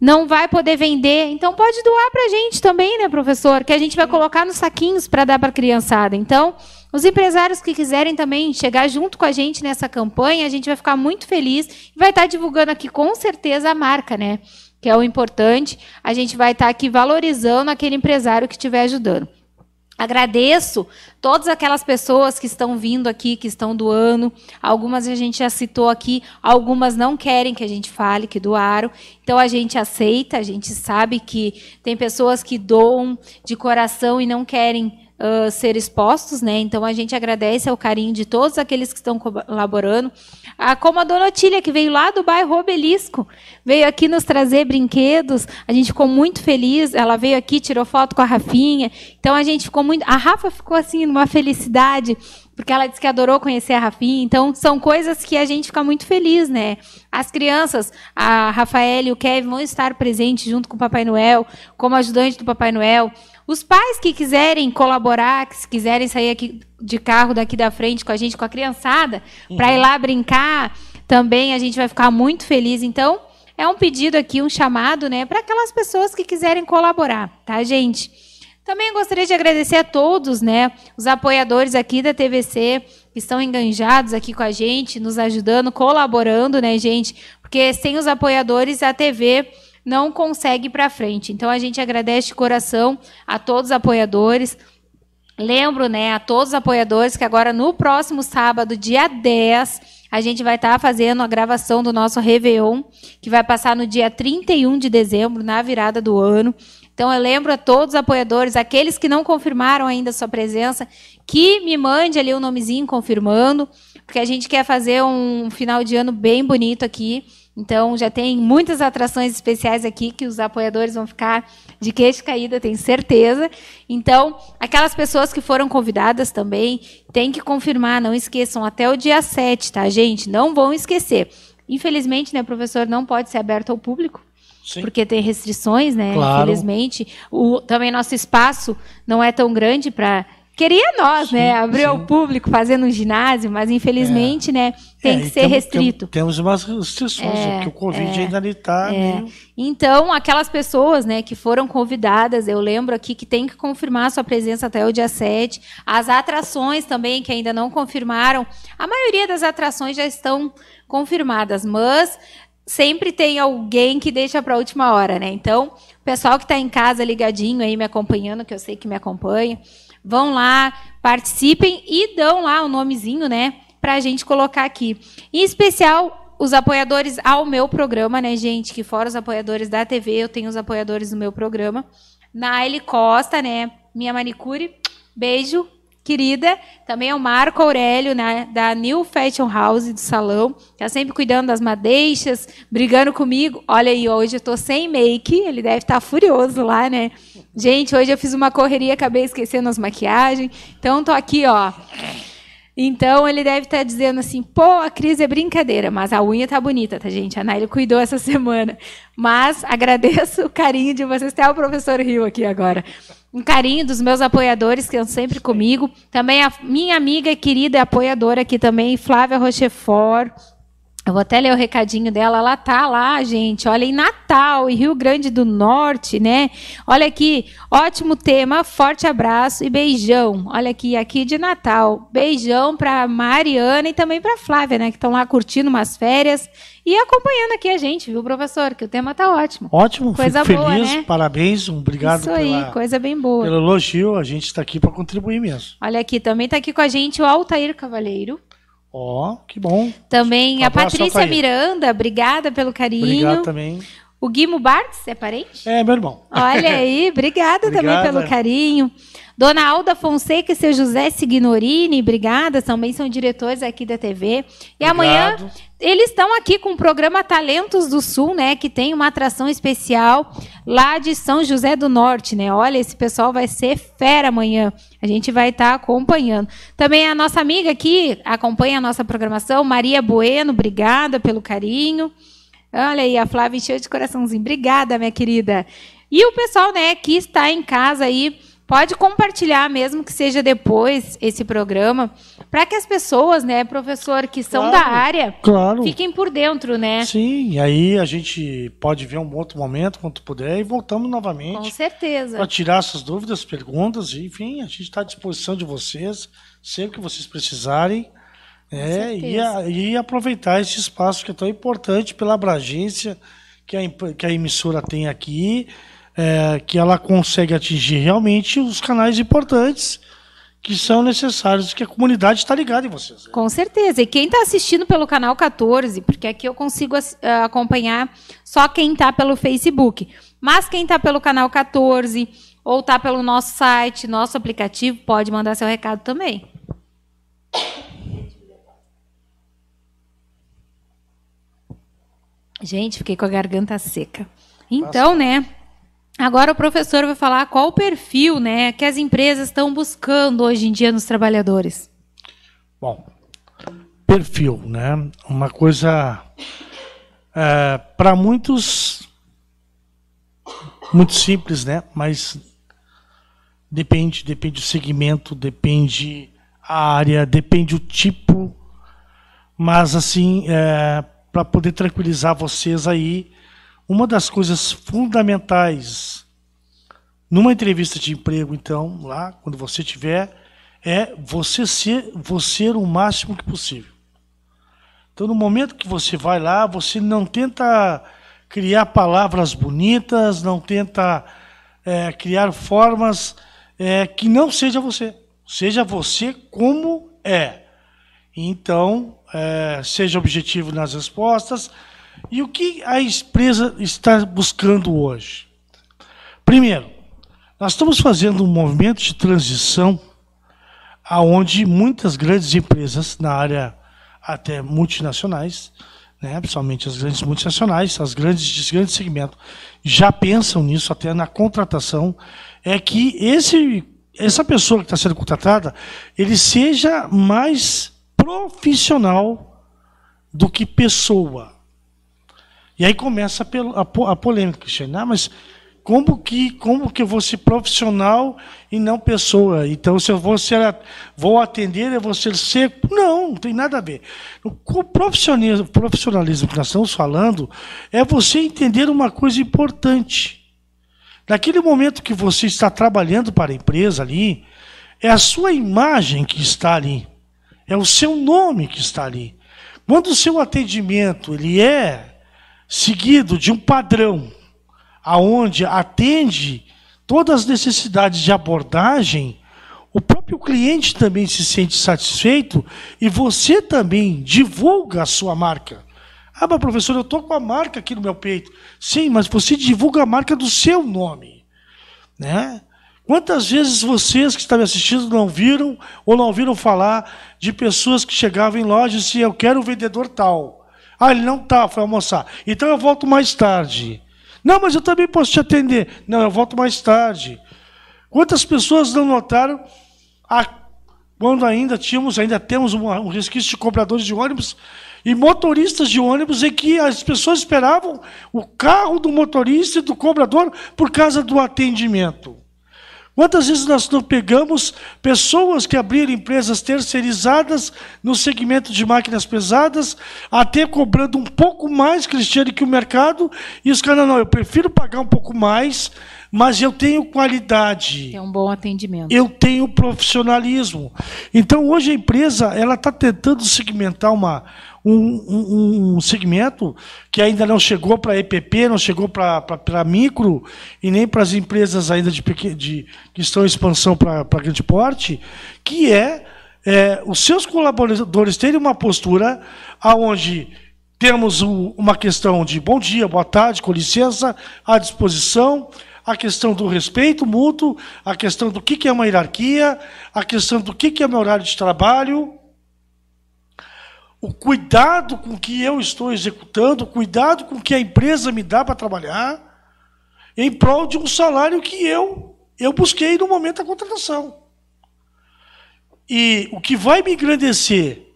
não vai poder vender. Então, pode doar para a gente também, né, professor? Que a gente vai colocar nos saquinhos para dar para a criançada. Então, os empresários que quiserem também chegar junto com a gente nessa campanha, a gente vai ficar muito feliz e vai estar tá divulgando aqui com certeza a marca, né? Que é o importante. A gente vai estar tá aqui valorizando aquele empresário que estiver ajudando. Agradeço todas aquelas pessoas que estão vindo aqui, que estão doando. Algumas a gente já citou aqui, algumas não querem que a gente fale que doaram. Então a gente aceita, a gente sabe que tem pessoas que doam de coração e não querem uh, ser expostos, né? Então a gente agradece ao carinho de todos aqueles que estão colaborando. Ah, como a dona Otília, que veio lá do bairro Obelisco, veio aqui nos trazer brinquedos. A gente ficou muito feliz. Ela veio aqui, tirou foto com a Rafinha. Então a gente ficou muito. A Rafa ficou assim, numa felicidade porque ela disse que adorou conhecer a Rafinha. Então, são coisas que a gente fica muito feliz, né? As crianças, a Rafaela e o Kevin vão estar presentes junto com o Papai Noel, como ajudante do Papai Noel. Os pais que quiserem colaborar, que se quiserem sair aqui de carro daqui da frente com a gente, com a criançada, uhum. para ir lá brincar, também a gente vai ficar muito feliz. Então, é um pedido aqui, um chamado, né, para aquelas pessoas que quiserem colaborar, tá, gente? Também gostaria de agradecer a todos, né, os apoiadores aqui da TVC, que estão enganjados aqui com a gente, nos ajudando, colaborando, né, gente? Porque sem os apoiadores a TV não consegue ir para frente. Então a gente agradece de coração a todos os apoiadores. Lembro, né, a todos os apoiadores que agora no próximo sábado, dia 10, a gente vai estar tá fazendo a gravação do nosso Réveillon, que vai passar no dia 31 de dezembro, na virada do ano. Então eu lembro a todos os apoiadores, aqueles que não confirmaram ainda a sua presença, que me mande ali o um nomezinho confirmando, porque a gente quer fazer um final de ano bem bonito aqui. Então, já tem muitas atrações especiais aqui que os apoiadores vão ficar de queixo caída, tenho certeza. Então, aquelas pessoas que foram convidadas também, tem que confirmar, não esqueçam, até o dia 7, tá, gente? Não vão esquecer. Infelizmente, né, professor, não pode ser aberto ao público. Sim. Porque tem restrições, né? Claro. Infelizmente. O, também nosso espaço não é tão grande para Queria nós, né, sim, né? Abrir sim. ao público fazendo um ginásio, mas infelizmente, é. né? Tem é, que ser restrito. Temos umas restrições, é, porque o Covid é, ainda está. É. Meio... Então, aquelas pessoas né, que foram convidadas, eu lembro aqui que tem que confirmar sua presença até o dia 7. As atrações também, que ainda não confirmaram. A maioria das atrações já estão confirmadas, mas sempre tem alguém que deixa para a última hora, né? Então, o pessoal que está em casa ligadinho aí, me acompanhando, que eu sei que me acompanha. Vão lá, participem e dão lá o um nomezinho, né? Para a gente colocar aqui. Em especial, os apoiadores ao meu programa, né, gente? Que fora os apoiadores da TV, eu tenho os apoiadores do meu programa. Naile Costa, né? Minha manicure. Beijo querida, também é o Marco Aurélio, né, da New Fashion House do salão, está sempre cuidando das madeixas, brigando comigo. Olha aí, hoje eu estou sem make, ele deve estar tá furioso lá, né? Gente, hoje eu fiz uma correria, acabei esquecendo as maquiagens. Então estou aqui, ó. Então ele deve estar tá dizendo assim: pô, a crise é brincadeira, mas a unha tá bonita, tá, gente? A Naila cuidou essa semana. Mas agradeço o carinho de vocês. Até o professor Rio aqui agora um carinho dos meus apoiadores que estão sempre comigo. Também a minha amiga querida e apoiadora aqui também, Flávia Rochefort. Eu vou até ler o recadinho dela. Ela tá lá, gente. Olha, em Natal, em Rio Grande do Norte, né? Olha aqui, ótimo tema. Forte abraço e beijão. Olha aqui, aqui de Natal. Beijão para Mariana e também para Flávia, né? Que estão lá curtindo umas férias e acompanhando aqui a gente, viu, professor? Que o tema tá ótimo. Ótimo, coisa boa, feliz, né? parabéns, obrigado Isso aí, coisa bem boa. Pelo elogio, a gente está aqui para contribuir mesmo. Olha aqui, também está aqui com a gente o Altair Cavaleiro. Ó, oh, que bom. Também a Patrícia Miranda, obrigada pelo carinho. Obrigado também. O Guimo Bartz é parente? É, meu irmão. Olha aí, obrigada também pelo carinho. Dona Alda Fonseca e seu José Signorini, obrigada, também são diretores aqui da TV. E Obrigado. amanhã eles estão aqui com o programa Talentos do Sul, né, que tem uma atração especial lá de São José do Norte, né? Olha, esse pessoal vai ser fera amanhã. A gente vai estar tá acompanhando. Também a nossa amiga aqui acompanha a nossa programação, Maria Bueno, obrigada pelo carinho. Olha aí, a Flávia encheu de coraçãozinho. Obrigada, minha querida. E o pessoal, né, que está em casa aí Pode compartilhar, mesmo que seja depois, esse programa, para que as pessoas, né, professor, que são claro, da área, claro. fiquem por dentro, né? Sim, aí a gente pode ver um outro momento, quando puder, e voltamos novamente. Com certeza. Para tirar essas dúvidas, perguntas, enfim, a gente está à disposição de vocês, sempre que vocês precisarem. É, e, a, e, aproveitar esse espaço que é tão importante pela abrangência que a, que a emissora tem aqui é, que ela consegue atingir realmente os canais importantes que são necessários, que a comunidade está ligada em vocês. Com certeza. E quem está assistindo pelo canal 14, porque aqui eu consigo eh, acompanhar só quem está pelo Facebook. Mas quem está pelo canal 14 ou está pelo nosso site, nosso aplicativo, pode mandar seu recado também. Gente, fiquei com a garganta seca. Então, né? Agora o professor vai falar qual o perfil né, que as empresas estão buscando hoje em dia nos trabalhadores. Bom, perfil, né? Uma coisa é, para muitos muito simples, né? Mas depende, depende do segmento, depende a área, depende o tipo. Mas assim, é, para poder tranquilizar vocês aí, uma das coisas fundamentais numa entrevista de emprego, então, lá, quando você tiver, é você ser você o máximo que possível. Então, no momento que você vai lá, você não tenta criar palavras bonitas, não tenta é, criar formas é, que não seja você. Seja você como é. Então, é, seja objetivo nas respostas, e o que a empresa está buscando hoje? Primeiro, nós estamos fazendo um movimento de transição aonde muitas grandes empresas na área até multinacionais, né, principalmente as grandes multinacionais, as grandes de grande já pensam nisso até na contratação, é que esse, essa pessoa que está sendo contratada, ele seja mais profissional do que pessoa. E aí começa a, polêmica, Cristiano. Ah, mas como que, como que eu vou ser profissional e não pessoa? Então, se eu vou, ser, vou atender, eu vou ser seco? Não, não tem nada a ver. O profissionalismo, profissionalismo que nós estamos falando é você entender uma coisa importante. Naquele momento que você está trabalhando para a empresa ali, é a sua imagem que está ali, é o seu nome que está ali. Quando o seu atendimento ele é seguido de um padrão, aonde atende todas as necessidades de abordagem, o próprio cliente também se sente satisfeito e você também divulga a sua marca. Ah, mas professor, eu estou com a marca aqui no meu peito. Sim, mas você divulga a marca do seu nome. Né? Quantas vezes vocês que estão me assistindo não viram ou não ouviram falar de pessoas que chegavam em lojas e eu quero o um vendedor tal. Ah, ele não está, foi almoçar. Então eu volto mais tarde. Não, mas eu também posso te atender. Não, eu volto mais tarde. Quantas pessoas não notaram a, ah, quando ainda tínhamos, ainda temos uma, um resquício de compradores de ônibus e motoristas de ônibus em que as pessoas esperavam o carro do motorista e do cobrador por causa do atendimento. Quantas vezes nós não pegamos pessoas que abriram empresas terceirizadas no segmento de máquinas pesadas, até cobrando um pouco mais, Cristiano, que o mercado, e os caras, não, eu prefiro pagar um pouco mais, mas eu tenho qualidade. É um bom atendimento. Eu tenho profissionalismo. Então, hoje a empresa ela está tentando segmentar uma, um, um, um segmento que ainda não chegou para a EPP, não chegou para micro e nem para as empresas ainda de, de, que estão em expansão para grande porte, que é, é os seus colaboradores terem uma postura aonde temos uma questão de bom dia, boa tarde, com licença, à disposição, a questão do respeito mútuo, a questão do que é uma hierarquia, a questão do que é meu horário de trabalho, o cuidado com que eu estou executando, o cuidado com que a empresa me dá para trabalhar, em prol de um salário que eu, eu busquei no momento da contratação. E o que vai me engrandecer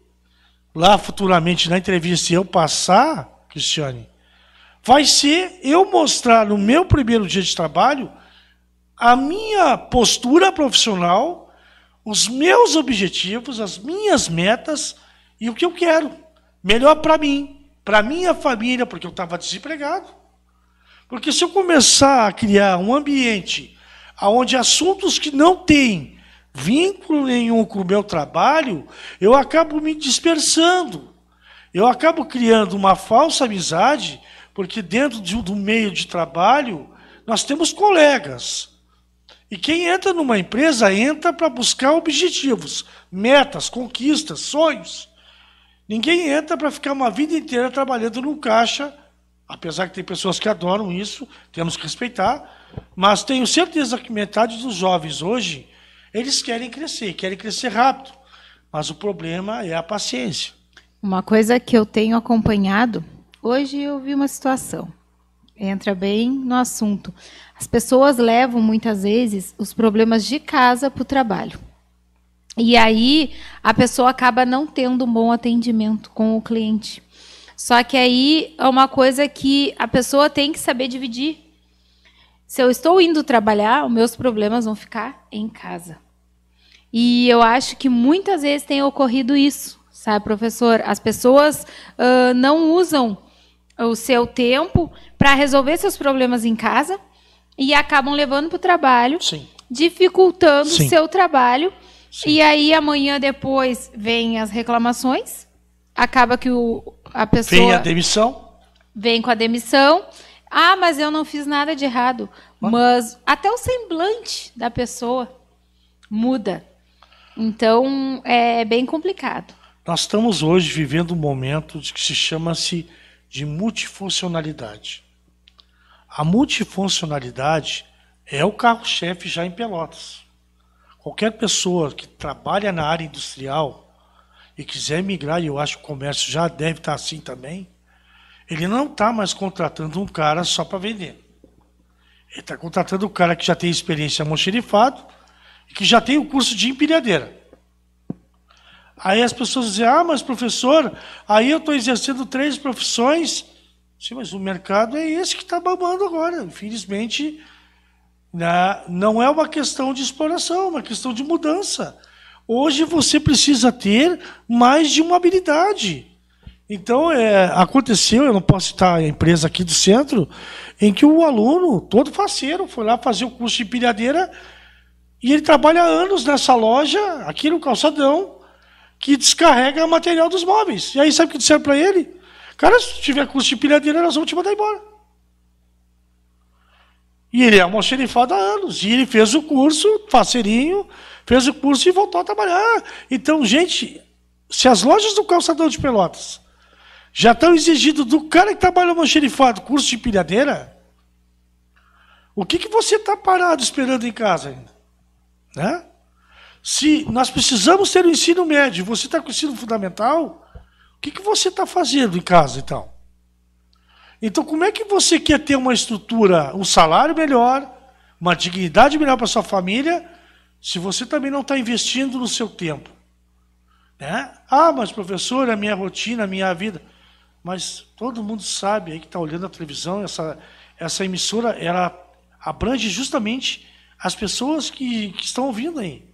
lá futuramente na entrevista, e eu passar, Cristiane, vai ser eu mostrar no meu primeiro dia de trabalho a minha postura profissional, os meus objetivos, as minhas metas, e o que eu quero. Melhor para mim, para minha família, porque eu estava desempregado. Porque se eu começar a criar um ambiente onde assuntos que não têm vínculo nenhum com o meu trabalho, eu acabo me dispersando. Eu acabo criando uma falsa amizade, porque dentro de, do meio de trabalho nós temos colegas. E quem entra numa empresa entra para buscar objetivos, metas, conquistas, sonhos. Ninguém entra para ficar uma vida inteira trabalhando no caixa, apesar que tem pessoas que adoram isso, temos que respeitar, mas tenho certeza que metade dos jovens hoje, eles querem crescer, querem crescer rápido, mas o problema é a paciência. Uma coisa que eu tenho acompanhado, hoje eu vi uma situação, entra bem no assunto. As pessoas levam muitas vezes os problemas de casa para o trabalho. E aí a pessoa acaba não tendo um bom atendimento com o cliente. Só que aí é uma coisa que a pessoa tem que saber dividir. Se eu estou indo trabalhar, os meus problemas vão ficar em casa. E eu acho que muitas vezes tem ocorrido isso, sabe, professor? As pessoas uh, não usam o seu tempo para resolver seus problemas em casa e acabam levando para o trabalho, Sim. dificultando o seu trabalho Sim. E aí amanhã depois vem as reclamações, acaba que o, a pessoa. Vem a demissão. Vem com a demissão. Ah, mas eu não fiz nada de errado. Mas até o semblante da pessoa muda. Então é bem complicado. Nós estamos hoje vivendo um momento que se chama-se de multifuncionalidade. A multifuncionalidade é o carro-chefe já em Pelotas. Qualquer pessoa que trabalha na área industrial e quiser migrar, e eu acho que o comércio já deve estar assim também, ele não está mais contratando um cara só para vender. Ele está contratando um cara que já tem experiência moxerifado e que já tem o curso de empilhadeira. Aí as pessoas dizem, ah, mas professor, aí eu estou exercendo três profissões. Sim, mas o mercado é esse que está babando agora. Infelizmente, né, não é uma questão de exploração, é uma questão de mudança. Hoje você precisa ter mais de uma habilidade. Então, é, aconteceu, eu não posso citar a empresa aqui do centro, em que o aluno, todo faceiro, foi lá fazer o curso de pilhadeira e ele trabalha anos nessa loja, aqui no calçadão, que descarrega material dos móveis. E aí, sabe o que disseram para ele? Cara, se tiver curso de pilhadeira, nós vamos te mandar embora. E ele é almoxerifado há anos. E ele fez o curso, faceirinho, fez o curso e voltou a trabalhar. Então, gente, se as lojas do calçador de Pelotas já estão exigindo do cara que trabalha almoxerifado curso de pilhadeira, o que, que você está parado esperando em casa ainda? Né? Se nós precisamos ter o ensino médio, você está com o ensino fundamental, o que, que você está fazendo em casa então? Então, como é que você quer ter uma estrutura, um salário melhor, uma dignidade melhor para sua família, se você também não está investindo no seu tempo? Né? Ah, mas professor, é a minha rotina, a minha vida. Mas todo mundo sabe aí que está olhando a televisão, essa, essa emissora, ela abrange justamente as pessoas que, que estão ouvindo aí.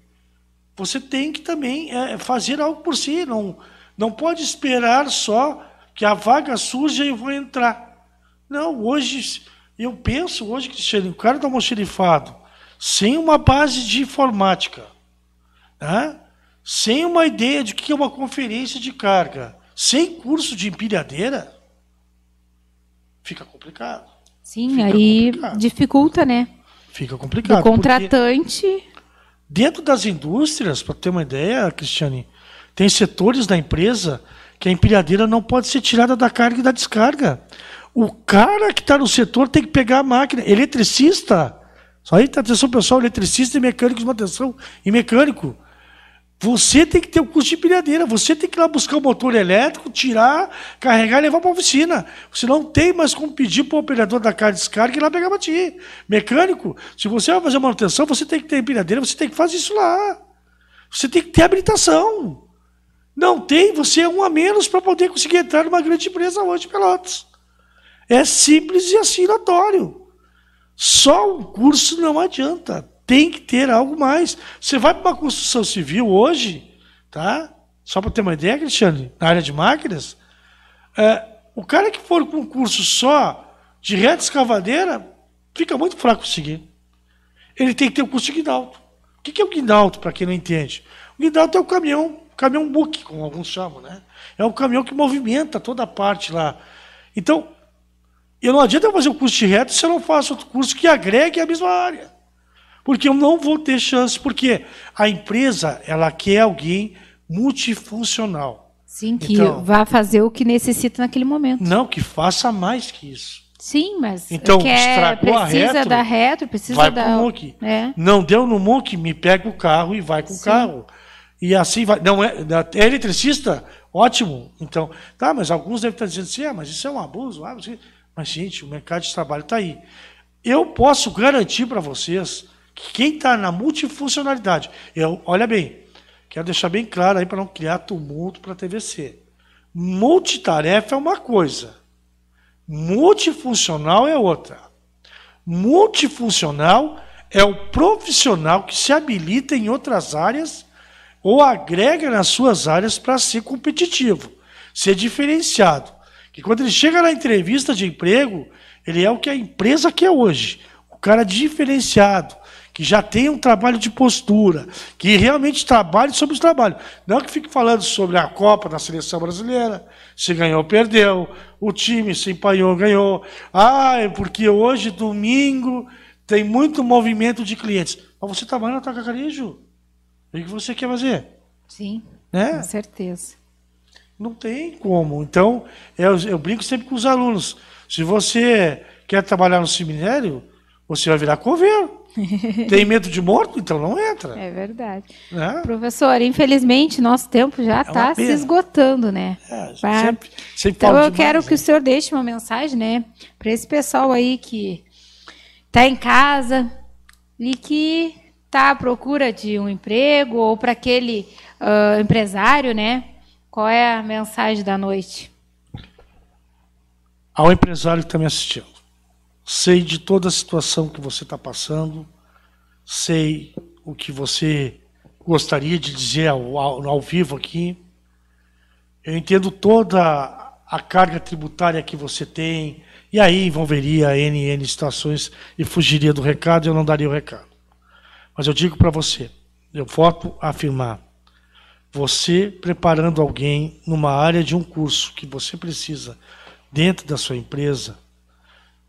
Você tem que também é, fazer algo por si, não, não pode esperar só que a vaga surja e eu vou entrar. Não, hoje, eu penso hoje, que o cara do tá almoxerifado, sem uma base de informática, né? sem uma ideia de que é uma conferência de carga, sem curso de empilhadeira, fica complicado. Sim, fica aí complicado. dificulta, né? Fica complicado. O contratante. Dentro das indústrias, para ter uma ideia, Cristiane, tem setores da empresa que a empilhadeira não pode ser tirada da carga e da descarga. O cara que está no setor tem que pegar a máquina. Eletricista. Só aí, atenção pessoal, eletricista e mecânico de manutenção e mecânico. Você tem que ter o um curso de pilhadeira, você tem que ir lá buscar o motor elétrico, tirar, carregar e levar para a oficina. Você não tem mais como pedir para o operador da carga descarga ir lá pegar para ti. Mecânico, se você vai fazer manutenção, você tem que ter pilhadeira, você tem que fazer isso lá. Você tem que ter habilitação. Não tem, você é um a menos para poder conseguir entrar numa grande empresa hoje, Pelotas. É simples e assinatório. Só um curso não adianta. Tem que ter algo mais. Você vai para uma construção civil hoje, tá? Só para ter uma ideia, Cristiane, na área de máquinas, é, o cara que for com um curso só de reta escavadeira fica muito fraco seguir. Ele tem que ter um curso de guindalto. O que é o guindalto, para quem não entende? O guindalto é o caminhão, caminhão book, como alguns chamam, né? É o caminhão que movimenta toda a parte lá. Então, e não adianta eu fazer o um curso de reto se eu não faço outro curso que agregue a mesma área. Porque eu não vou ter chance, porque a empresa, ela quer alguém multifuncional. Sim, que então, vá fazer o que necessita naquele momento. Não, que faça mais que isso. Sim, mas então quer, precisa a retro, da precisa vai da... Pro É. Não deu no MOOC, me pega o carro e vai com Sim. o carro. E assim vai. Não é, é eletricista? Ótimo. Então, tá, mas alguns devem estar dizendo assim, é, mas isso é um abuso. Ah, você... Mas, gente, o mercado de trabalho está aí. Eu posso garantir para vocês que quem está na multifuncionalidade, eu, olha bem, quero deixar bem claro aí para não criar tumulto para a TVC. Multitarefa é uma coisa, multifuncional é outra. Multifuncional é o profissional que se habilita em outras áreas ou agrega nas suas áreas para ser competitivo, ser diferenciado. Que quando ele chega na entrevista de emprego, ele é o que a empresa quer hoje. O cara diferenciado, que já tem um trabalho de postura, que realmente trabalhe sobre o trabalho. Não que fique falando sobre a Copa da seleção brasileira, se ganhou, perdeu, o time se empanhou, ganhou. Ah, é porque hoje, domingo, tem muito movimento de clientes. Mas você trabalha tá na Tacacarejo? E o que você quer fazer? Sim, né? com certeza. Não tem como. Então, eu, é eu brinco sempre com os alunos. Se você quer trabalhar no cemitério, você vai virar coveiro. Tem medo de morto? Então não entra. É verdade. Né? Professor, infelizmente nosso tempo já está é tá se esgotando, né? É, sempre, sempre então eu demais, quero né? que o né? senhor deixe uma mensagem, né? Para esse pessoal aí que está em casa e que está à procura de um emprego ou para aquele uh, empresário, né? Qual é a mensagem da noite? Ao empresário que está me assistindo, sei de toda a situação que você está passando, sei o que você gostaria de dizer ao, ao, vivo aqui. Eu entendo toda a carga tributária que você tem, e aí envolveria NN situações e fugiria do recado, eu não daria o recado. Mas eu digo para você, eu volto a afirmar, você preparando alguém numa área de um curso que você precisa dentro da sua empresa,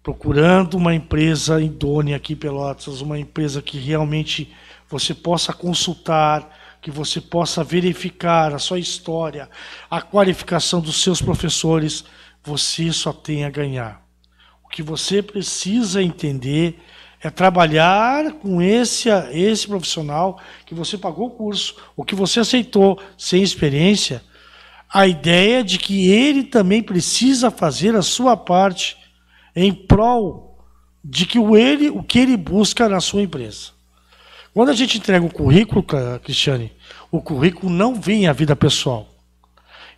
procurando uma empresa idônea aqui em Pelotas, uma empresa que realmente você possa consultar, que você possa verificar a sua história, a qualificação dos seus professores, você só tem a ganhar. O que você precisa entender é é trabalhar com esse, esse profissional que você pagou o curso, o que você aceitou sem experiência, a ideia de que ele também precisa fazer a sua parte em prol de que o, ele, o que ele busca na sua empresa. Quando a gente entrega o currículo, Cristiane, o currículo não vem à vida pessoal.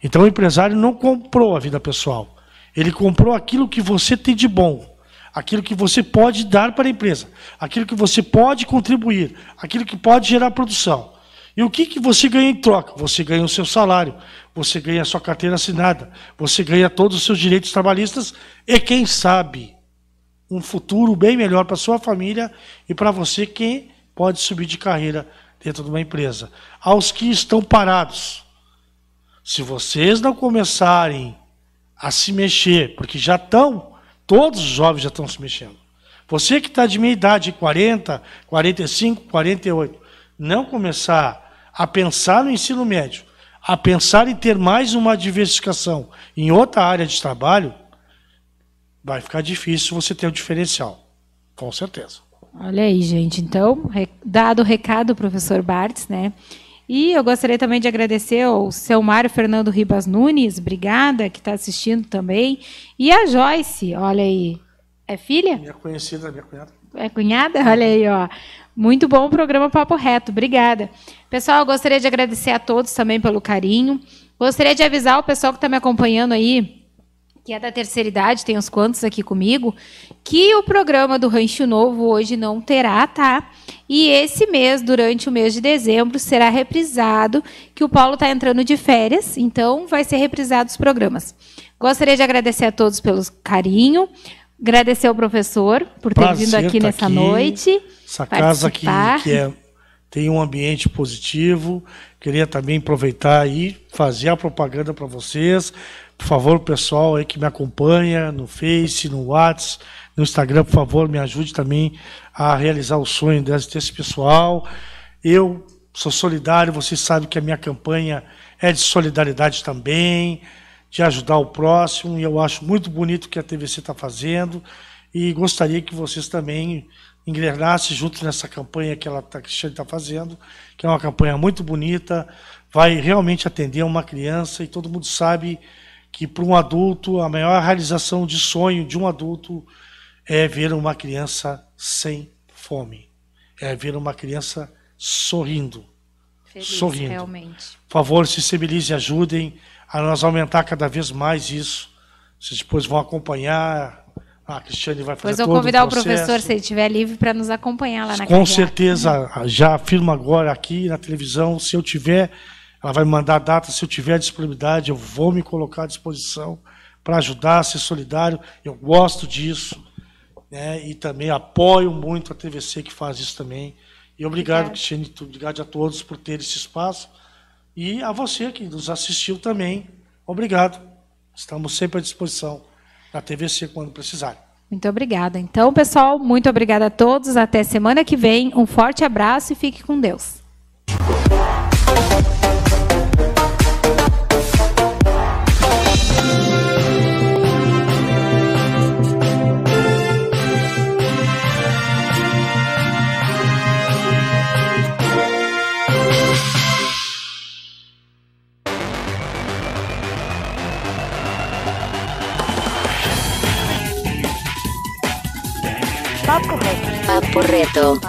Então o empresário não comprou a vida pessoal. Ele comprou aquilo que você tem de bom aquilo que você pode dar para a empresa, aquilo que você pode contribuir, aquilo que pode gerar produção. E o que, que você ganha em troca? Você ganha o seu salário, você ganha a sua carteira assinada, você ganha todos os seus direitos trabalhistas e, quem sabe, um futuro bem melhor para sua família e para você que pode subir de carreira dentro de uma empresa. Aos que estão parados, se vocês não começarem a se mexer, porque já estão Todos os jovens já estão se mexendo. Você que está de minha idade, 40, 45, 48, não começar a pensar no ensino médio, a pensar em ter mais uma diversificação em outra área de trabalho, vai ficar difícil você ter o um diferencial. Com certeza. Olha aí, gente. Então, dado o recado, professor Bartz, né? E eu gostaria também de agradecer ao seu Mário Fernando Ribas Nunes, obrigada, que está assistindo também. E a Joyce, olha aí. É filha? Minha conhecida, minha cunhada. É cunhada? Olha aí, ó. Muito bom o programa Papo Reto, obrigada. Pessoal, eu gostaria de agradecer a todos também pelo carinho. Gostaria de avisar o pessoal que está me acompanhando aí que é da terceira idade, tem uns quantos aqui comigo, que o programa do Rancho Novo hoje não terá, tá? E esse mês, durante o mês de dezembro, será reprisado, que o Paulo está entrando de férias, então vai ser reprisado os programas. Gostaria de agradecer a todos pelo carinho, agradecer ao professor por ter Prazer vindo aqui tá nessa aqui, noite. Essa casa aqui, que é, tem um ambiente positivo. Queria também aproveitar e fazer a propaganda para vocês por favor, pessoal aí que me acompanha no Face, no WhatsApp, no Instagram, por favor, me ajude também a realizar o sonho desse pessoal. Eu sou solidário, vocês sabem que a minha campanha é de solidariedade também, de ajudar o próximo, e eu acho muito bonito o que a TVC está fazendo, e gostaria que vocês também engrenassem junto nessa campanha que ela tá, que está fazendo, que é uma campanha muito bonita, vai realmente atender uma criança, e todo mundo sabe que para um adulto, a maior realização de sonho de um adulto é ver uma criança sem fome, é ver uma criança sorrindo. Feliz, sorrindo. Realmente. Por favor, se e ajudem a nós aumentar cada vez mais isso. Vocês depois vão acompanhar. Ah, a Cristiane vai fazer Depois eu vou convidar o, o, professor, se ele estiver livre, para nos acompanhar lá na Com carreira. certeza, já afirmo agora aqui na televisão, se eu tiver ela vai mandar a data, se eu tiver disponibilidade, eu vou me colocar à disposição para ajudar, ser solidário. Eu gosto disso. Né? E também apoio muito a TVC que faz isso também. E obrigado, Cristiane, obrigado a todos por ter esse espaço. E a você que nos assistiu também, obrigado. Estamos sempre à disposição da TVC quando precisar Muito obrigada. Então, pessoal, muito obrigada a todos. Até semana que vem. Um forte abraço e fique com Deus. Correcto.